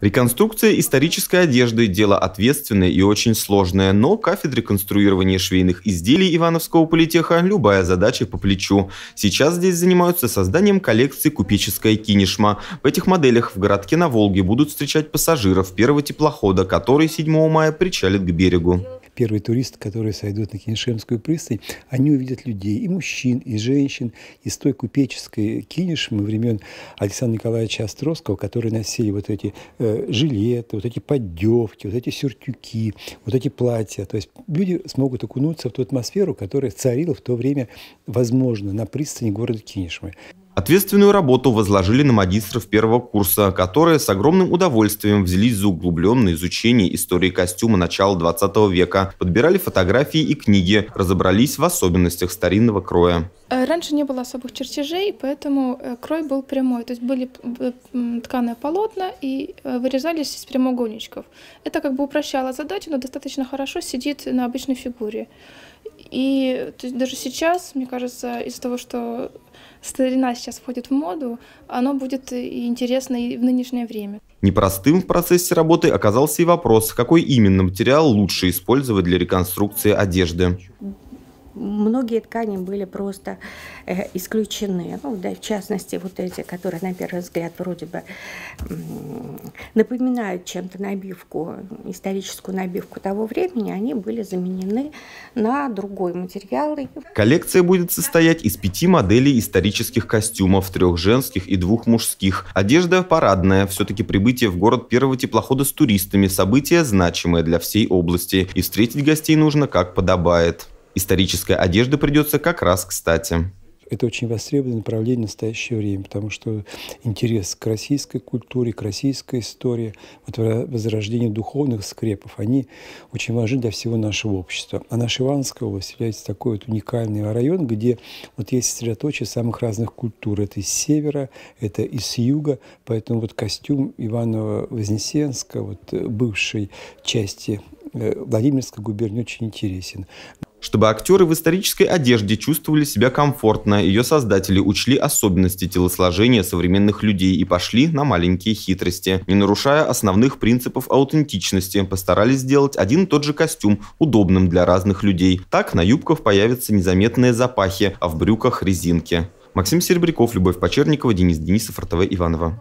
Реконструкция исторической одежды – дело ответственное и очень сложное, но кафедре конструирования швейных изделий Ивановского политеха любая задача по плечу. Сейчас здесь занимаются созданием коллекции «Купеческая кинешма». В этих моделях в городке на Волге будут встречать пассажиров первого теплохода, который 7 мая причалит к берегу первые туристы, которые сойдут на Кинешемскую пристань, они увидят людей, и мужчин, и женщин, из той купеческой кинешмы времен Александра Николаевича Островского, которые носили вот эти э, жилеты, вот эти поддевки, вот эти сюртюки, вот эти платья. То есть люди смогут окунуться в ту атмосферу, которая царила в то время, возможно, на пристани города Кинешмы. Ответственную работу возложили на магистров первого курса, которые с огромным удовольствием взялись за углубленное изучение истории костюма начала 20 века, подбирали фотографии и книги, разобрались в особенностях старинного кроя. Э, раньше не было особых чертежей, поэтому э, крой был прямой. То есть были э, тканые полотна и вырезались из прямоугольничков. Это как бы упрощало задачу, но достаточно хорошо сидит на обычной фигуре. И то есть, даже сейчас, мне кажется, из-за того, что старина сейчас входит в моду, оно будет интересно и в нынешнее время. Непростым в процессе работы оказался и вопрос, какой именно материал лучше использовать для реконструкции одежды многие ткани были просто э, исключены. Ну, да, в частности, вот эти, которые на первый взгляд вроде бы э, напоминают чем-то набивку, историческую набивку того времени, они были заменены на другой материал. Коллекция будет состоять из пяти моделей исторических костюмов, трех женских и двух мужских. Одежда парадная, все-таки прибытие в город первого теплохода с туристами, событие значимое для всей области, и встретить гостей нужно как подобает. Историческая одежда придется как раз кстати. Это очень востребованное направление в настоящее время, потому что интерес к российской культуре, к российской истории, вот возрождение духовных скрепов, они очень важны для всего нашего общества. А наша Ивановская область является такой вот уникальный район, где вот есть сосредоточие самых разных культур. Это из севера, это из юга, поэтому вот костюм Иванова вознесенского вот э, бывшей части э, Владимирской губернии очень интересен. Чтобы актеры в исторической одежде чувствовали себя комфортно, ее создатели учли особенности телосложения современных людей и пошли на маленькие хитрости. Не нарушая основных принципов аутентичности, постарались сделать один и тот же костюм удобным для разных людей. Так на юбках появятся незаметные запахи, а в брюках резинки. Максим Серебряков, Любовь Почерникова, Денис Денисов, РТВ Иванова.